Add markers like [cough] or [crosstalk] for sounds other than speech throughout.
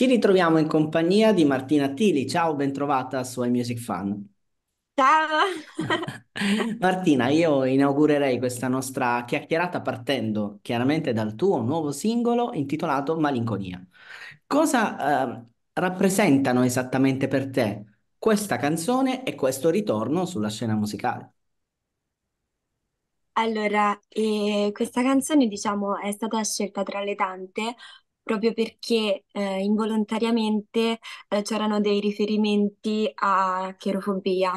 Ci ritroviamo in compagnia di Martina Tili. Ciao, bentrovata su iMusic Fan. Ciao! [laughs] Martina, io inaugurerei questa nostra chiacchierata partendo chiaramente dal tuo nuovo singolo intitolato Malinconia. Cosa eh, rappresentano esattamente per te questa canzone e questo ritorno sulla scena musicale? Allora, eh, questa canzone diciamo è stata scelta tra le tante proprio perché eh, involontariamente eh, c'erano dei riferimenti a cherofobia.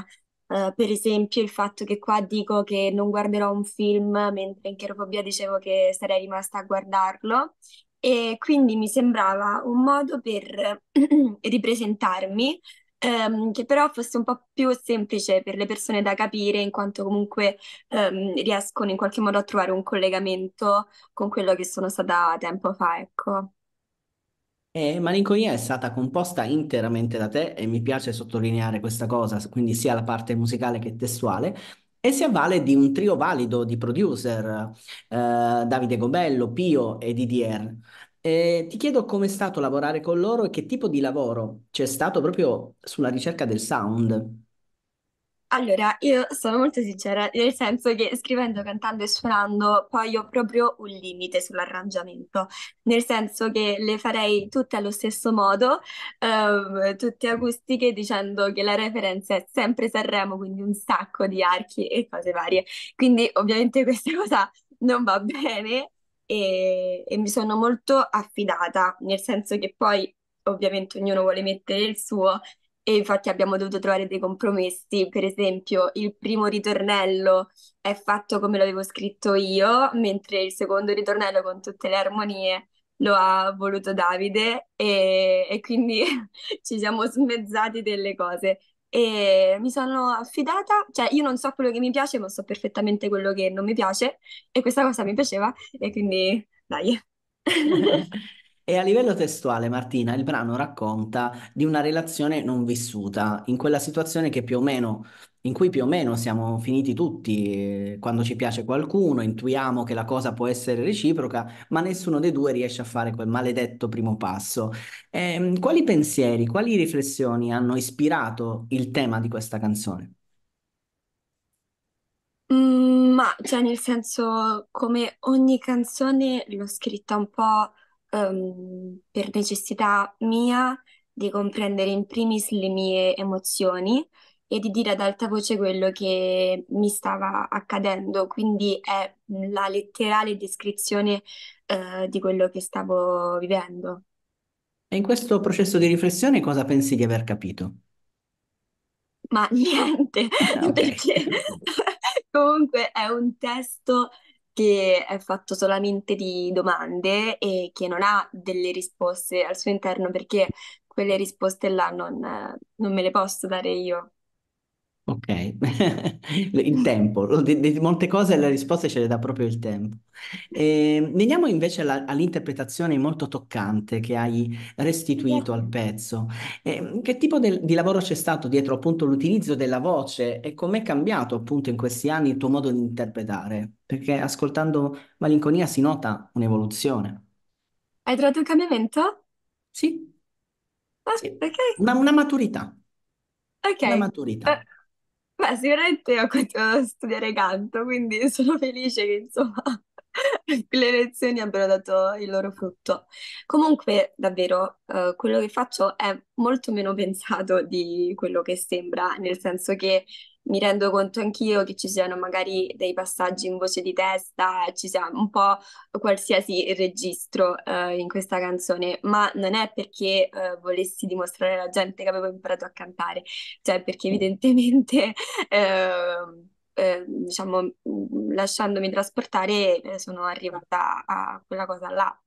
Eh, per esempio il fatto che qua dico che non guarderò un film, mentre in cherofobia dicevo che sarei rimasta a guardarlo. E quindi mi sembrava un modo per [clears throat] ripresentarmi ehm, che però fosse un po' più semplice per le persone da capire, in quanto comunque ehm, riescono in qualche modo a trovare un collegamento con quello che sono stata tempo fa, ecco. Eh, Malinconia è stata composta interamente da te e mi piace sottolineare questa cosa, quindi sia la parte musicale che testuale, e si avvale di un trio valido di producer, eh, Davide Gobello, Pio e DDR. Eh, ti chiedo com'è stato lavorare con loro e che tipo di lavoro c'è stato proprio sulla ricerca del sound. Allora, io sono molto sincera, nel senso che scrivendo, cantando e suonando poi ho proprio un limite sull'arrangiamento, nel senso che le farei tutte allo stesso modo, ehm, tutte acustiche, dicendo che la referenza è sempre Sanremo, quindi un sacco di archi e cose varie. Quindi ovviamente questa cosa non va bene e, e mi sono molto affidata, nel senso che poi ovviamente ognuno vuole mettere il suo e infatti abbiamo dovuto trovare dei compromessi, per esempio il primo ritornello è fatto come l'avevo scritto io, mentre il secondo ritornello con tutte le armonie lo ha voluto Davide e, e quindi [laughs] ci siamo smezzati delle cose e mi sono affidata, cioè io non so quello che mi piace, ma so perfettamente quello che non mi piace e questa cosa mi piaceva e quindi dai. [laughs] [laughs] E a livello testuale, Martina, il brano racconta di una relazione non vissuta, in quella situazione che più o meno, in cui più o meno siamo finiti tutti, eh, quando ci piace qualcuno, intuiamo che la cosa può essere reciproca, ma nessuno dei due riesce a fare quel maledetto primo passo. Eh, quali pensieri, quali riflessioni hanno ispirato il tema di questa canzone? Mm, Ma, cioè, nel senso, come ogni canzone l'ho scritta un po' um, per necessità mia di comprendere in primis le mie emozioni e di dire ad alta voce quello che mi stava accadendo, quindi è la letterale descrizione eh, di quello che stavo vivendo. E in questo processo di riflessione cosa pensi di aver capito? Ma [laughs] niente, ah, okay. perché [laughs] comunque è un testo che è fatto solamente di domande e che non ha delle risposte al suo interno perché quelle risposte là non, non me le posso dare io. Ok, [laughs] il tempo, di, di molte cose le risposte ce le dà proprio il tempo. Ehm, veniamo invece alla- all'interpretazione molto toccante che hai restituito al pezzo. Ehm, che tipo del- di lavoro c'è stato dietro appunto l'utilizzo della voce e com'è cambiato appunto in questi anni il tuo modo di interpretare? Perché ascoltando Malinconia si nota un'evoluzione. Hai trovato un cambiamento? Sì, Ah, sì, ok, una, una maturità, ok. una Eh, maturità. Beh, sicuramente ho continuato a studiare canto, quindi sono felice che insomma [laughs] le lezioni abbiano dato il loro frutto. Comunque, davvero, eh, quello che faccio è molto meno [laughs] pensato di quello che sembra, nel senso che mi rendo conto anch'io che ci siano magari dei passaggi in voce di testa, ci sia un po' qualsiasi registro eh, in questa canzone, ma non è perché eh, volessi dimostrare alla gente che avevo imparato a cantare, cioè perché mm. evidentemente... [laughs] Eh, eh, diciamo, mm, lasciandomi trasportare, eh, sono arrivata a quella cosa là.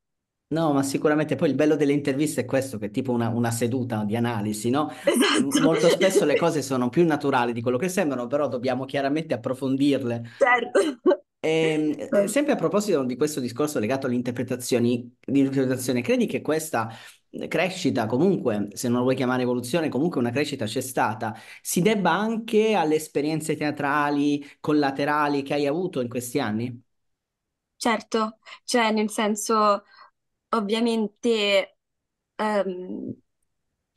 No, ma sicuramente poi il bello delle interviste è questo, che è tipo una, una seduta di analisi, no? Esatto. Molto spesso le [laughs] cose sono più naturali di quello che sembrano, però dobbiamo chiaramente approfondirle. Certo. E, ehm, [laughs] eh, sempre a proposito di questo discorso legato all'interpretazione, credi che questa crescita, comunque, se non lo vuoi chiamare evoluzione, comunque una crescita c'è stata, si debba anche alle esperienze teatrali collaterali che hai avuto in questi anni? Certo, cioè nel senso Ovviamente ehm,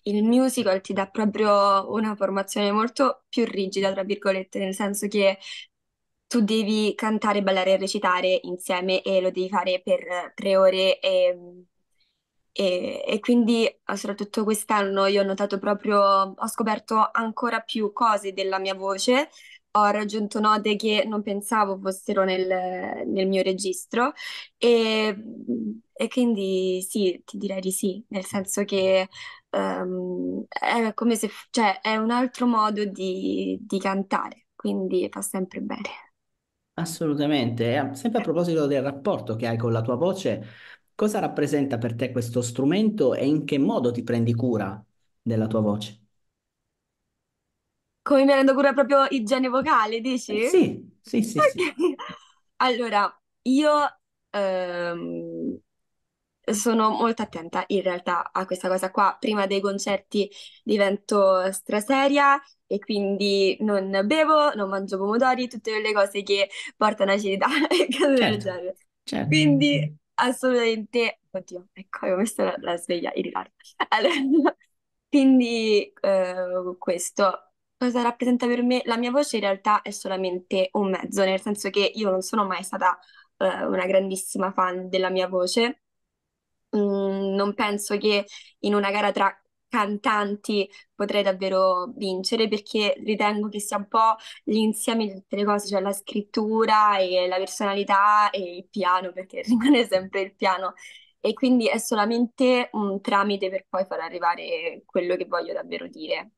il musical ti dà proprio una formazione molto più rigida, tra virgolette, nel senso che tu devi cantare, ballare e recitare insieme e lo devi fare per tre ore e, e, e quindi eh, soprattutto quest'anno io ho notato proprio, ho scoperto ancora più cose della mia voce ho raggiunto note che non pensavo fossero nel, nel mio registro e, e, quindi sì, ti direi di sì, nel senso che um, è come se, cioè, è un altro modo di, di cantare, quindi fa sempre bene. Assolutamente. Ehm, sempre a proposito del rapporto che hai con la tua voce, cosa rappresenta per te questo strumento e in che modo ti prendi cura della tua voce? Come mi rendo cura proprio igiene vocale, dici? Eh, sì, sì, sì, sì. [laughs] Allora, io ehm, sono molto attenta in realtà a questa cosa qua. Prima dei concerti divento straseria e quindi non bevo, non mangio pomodori, tutte quelle cose che portano acidità [laughs] e cose del Certo, genere. certo. Quindi assolutamente, oddio, ecco, ho messo la, la sveglia in ritardo. [laughs] Allora, quindi eh, questo cosa rappresenta per me, la mia voce in realtà è solamente un mezzo, nel senso che io non sono mai stata eh, una grandissima fan della mia voce. Mm, non penso che in una gara tra cantanti potrei davvero vincere perché ritengo che sia un po' l'insieme di tutte le cose, cioè la scrittura e la personalità e il piano, perché [laughs] rimane sempre il piano. E quindi è solamente un tramite per poi far arrivare quello che voglio davvero dire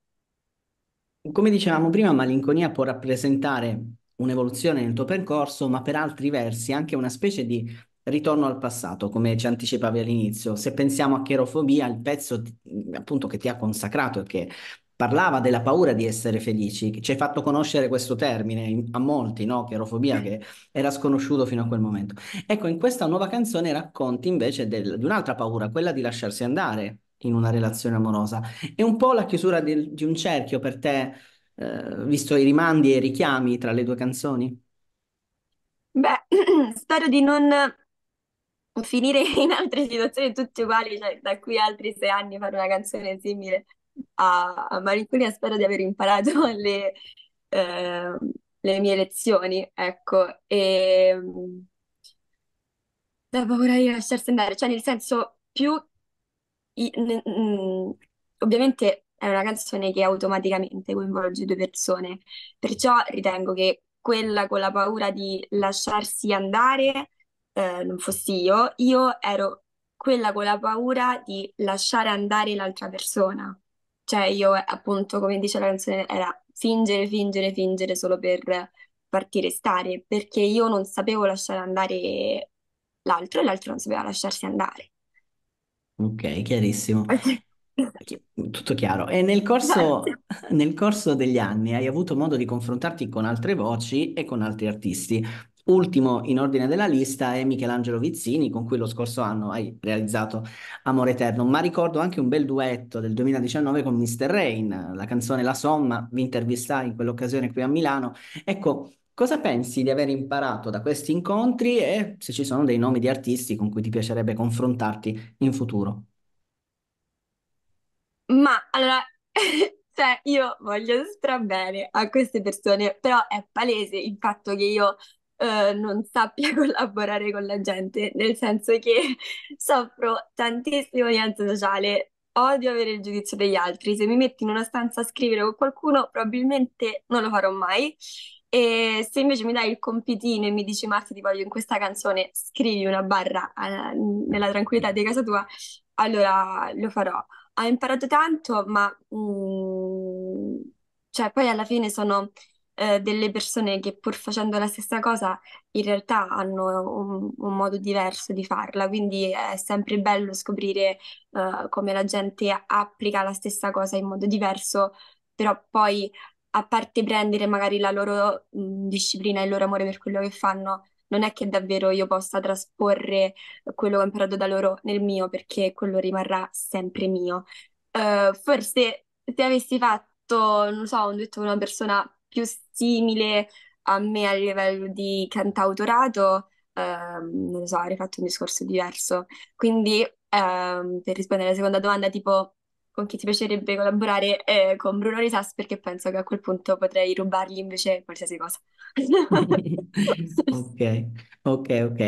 come dicevamo prima, malinconia può rappresentare un'evoluzione nel tuo percorso, ma per altri versi anche una specie di ritorno al passato, come ci anticipavi all'inizio. Se pensiamo a Cherofobia, il pezzo appunto che ti ha consacrato e che parlava della paura di essere felici, ci hai fatto conoscere questo termine a molti, no? Chierofobia, che era sconosciuto fino a quel momento. Ecco, in questa nuova canzone racconti invece del, di un'altra paura, quella di lasciarsi andare, in una relazione amorosa. È un po' la chiusura di, di un cerchio per te, eh, visto i rimandi e i richiami tra le due canzoni? Beh, [clears throat] spero di non finire in altre situazioni tutte uguali, cioè da qui a altri sei anni fare una canzone simile a, a Malinconia, spero di aver imparato [laughs] le, eh, le mie lezioni, ecco, e ehm, da paura di lasciarsi andare, cioè nel senso più Mm, ovviamente è una canzone che automaticamente coinvolge due persone, perciò ritengo che quella con la paura di lasciarsi andare, eh, non fossi io, io ero quella con la paura di lasciare andare l'altra persona. Cioè io appunto, come dice la canzone, era fingere, fingere, fingere solo per partire e stare, perché io non sapevo lasciare andare l'altro e l'altro non sapeva lasciarsi andare. Ok, chiarissimo. Eh tutto chiaro. E nel corso, nel corso degli anni hai avuto modo di confrontarti con altre voci e con altri artisti. Ultimo in ordine della lista è Michelangelo Vizzini, con cui lo scorso anno hai realizzato Amore Eterno, ma ricordo anche un bel duetto del 2019 con Mr. Rain, la canzone La Somma, vi intervistai in quell'occasione qui a Milano. Ecco, Cosa pensi di aver imparato da questi incontri e se ci sono dei nomi di artisti con cui ti piacerebbe confrontarti in futuro? Ma allora, [laughs] cioè, io voglio strabene a queste persone, però è palese il fatto che io eh, non sappia [laughs] collaborare con la gente, nel senso che [laughs] soffro tantissimo di ansia sociale, odio avere il giudizio degli altri. Se mi metti in una stanza a scrivere con qualcuno, probabilmente non lo farò mai. E se invece mi dai il compitino e mi dici Marti ti voglio in questa canzone, scrivi una barra eh, nella tranquillità di casa tua, allora lo farò. Ho imparato tanto, ma mh, mm, cioè, poi alla fine sono eh, delle persone che pur facendo la stessa cosa in realtà hanno un, un modo diverso di farla, quindi è sempre bello scoprire eh, come la gente applica la stessa cosa in modo diverso, però poi a parte prendere magari la loro mhmm, disciplina e il loro amore per quello che fanno, non è che davvero io possa trasporre quello che ho imparato da loro nel mio, perché quello rimarrà sempre mio. Uh, forse se avessi fatto, non so, un duetto con una persona più simile a me a livello di cantautorato, um, non lo so, avrei fatto un discorso diverso. Quindi, um, per rispondere alla seconda domanda, tipo, con chi ti piacerebbe collaborare è eh, con Bruno Risas perché penso che a quel punto potrei rubargli invece qualsiasi cosa. [laughs] Ok, ok, ok.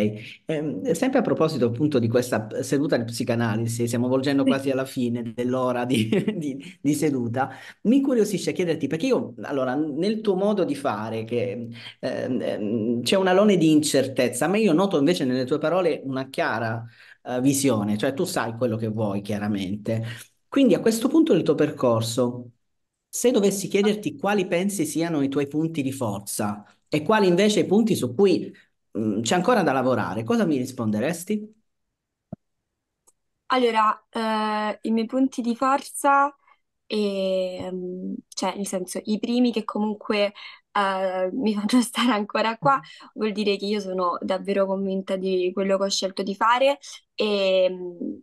Eh, sempre a proposito appunto di questa seduta di psicanalisi, stiamo volgendo quasi alla fine dell'ora di, [laughs] di, di seduta, mi incuriosisce chiederti perché io, allora, nel tuo modo di fare, che eh, c'è un alone di incertezza, ma io noto invece nelle tue parole una chiara eh, visione, cioè tu sai quello che vuoi chiaramente. Quindi a questo punto del tuo percorso, se dovessi ah. chiederti quali pensi siano i tuoi punti di forza e quali invece i punti su cui mh, c'è ancora da lavorare, cosa mi risponderesti? Allora, eh, i miei punti di forza, e, ehm, cioè nel senso i primi che comunque eh, mi fanno [laughs] stare ancora qua, vuol dire che io sono davvero convinta di quello che ho scelto di fare e ehm,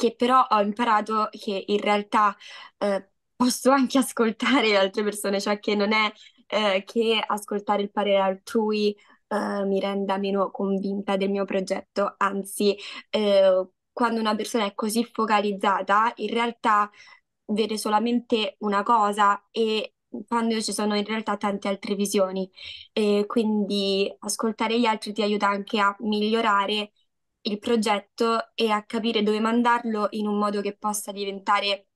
che però ho imparato che in realtà eh, posso anche ascoltare altre persone, cioè che non è eh, che ascoltare il parere altrui eh, mi renda meno convinta del mio progetto, anzi, eh, quando una persona è così focalizzata, in realtà vede solamente una cosa e quando ci sono in realtà tante altre visioni. E quindi ascoltare gli altri ti aiuta anche a migliorare il progetto e a capire dove mandarlo in un modo che possa diventare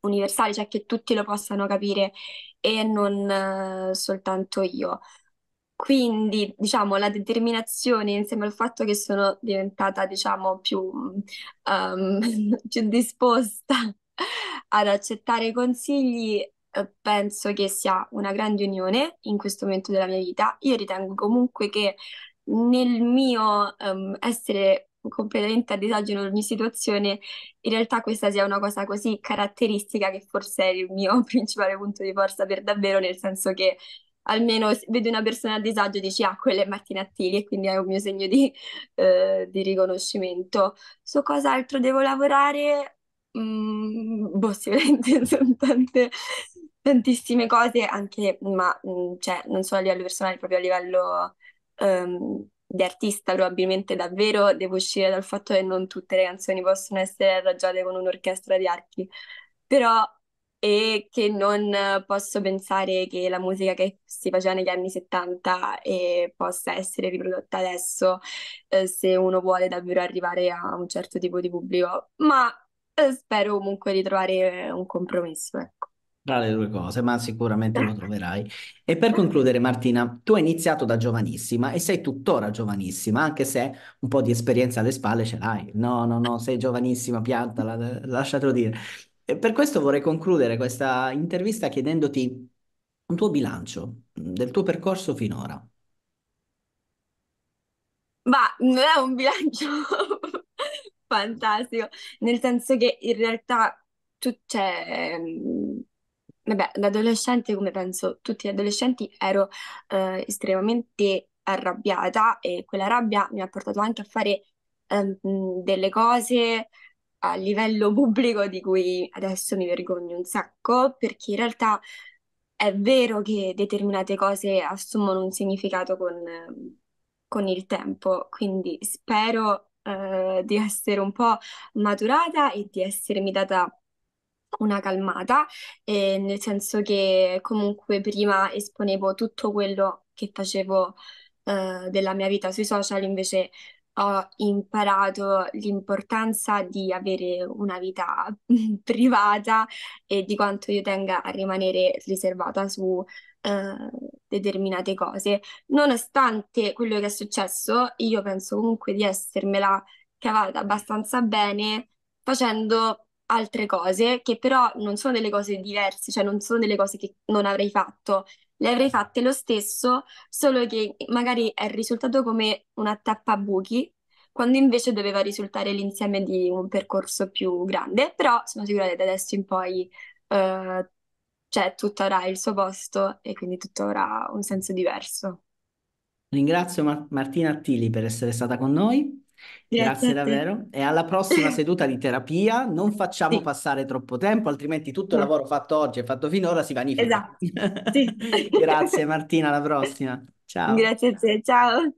universale, cioè che tutti lo possano capire e non uh, soltanto io. Quindi, diciamo, la determinazione insieme al fatto che sono diventata, diciamo, più, um, [laughs] più disposta ad accettare consigli, eh, penso che sia una grande unione in questo momento della mia vita. Io ritengo comunque che nel mio um, essere completamente a disagio in ogni situazione, in realtà questa sia una cosa così caratteristica che forse è il mio [laughs] principale punto di forza per davvero, nel senso che almeno vedo una persona a disagio e dici ah, quello è Martina Attili e quindi è un mio segno di, [laughs] eh, di riconoscimento. Su cosa altro devo lavorare? Mm, boh, sicuramente [laughs] sono tante, tantissime cose, anche, ma mh, mm, cioè, non solo a livello personale, proprio a livello um, di artista, probabilmente davvero devo uscire dal fatto che non tutte le canzoni possono essere arrangiate con un'orchestra di archi, però e che non posso pensare che la musica che si faceva negli anni 70 eh, possa essere riprodotta adesso eh, se uno vuole davvero arrivare a un certo tipo di pubblico, ma eh, spero comunque di trovare un compromesso, ecco tra le due cose, ma sicuramente lo troverai. E per concludere, Martina, tu hai iniziato da giovanissima e sei tuttora giovanissima, anche se un po' di esperienza alle spalle ce l'hai. No, no, no, sei giovanissima, piantala, eh, lasciatelo dire. E per questo vorrei concludere questa intervista chiedendoti un tuo bilancio mm, del tuo percorso finora. Ma non è un bilancio [laughs] fantastico, nel senso che in realtà tu c'è cioè, Vabbè, da adolescente, come penso tutti gli adolescenti, ero eh, estremamente arrabbiata e quella rabbia mi ha portato anche a fare ehm, delle cose a livello [laughs] pubblico di cui adesso mi vergogno un sacco, perché in realtà è vero che determinate cose assumono un significato con, con il tempo, quindi spero eh, di essere un po' maturata e di essermi data una calmata, eh, nel senso che comunque prima esponevo tutto quello che facevo eh, della mia vita sui social, invece ho imparato l'importanza di avere una vita [laughs] privata e di quanto io tenga a rimanere riservata su eh, determinate cose. Nonostante quello che è successo, io penso comunque di essermela cavata abbastanza bene facendo altre cose che però non sono delle cose diverse, cioè non sono delle cose che non avrei fatto, le avrei fatte lo stesso, solo che magari è risultato come una tappa a buchi, quando invece doveva risultare l'insieme di un percorso più grande, però sono sicura che da adesso in poi eh, cioè, tutto avrà il suo posto e quindi tutto avrà un senso diverso. Ringrazio Mar- Martina Attili per essere stata con noi. Grazie, davvero. E alla prossima seduta di terapia non facciamo sì. passare troppo tempo, altrimenti tutto il lavoro fatto oggi e fatto finora si vanifica. Esatto. Sì. [laughs] Grazie Martina, alla prossima. Ciao. Grazie a te, ciao.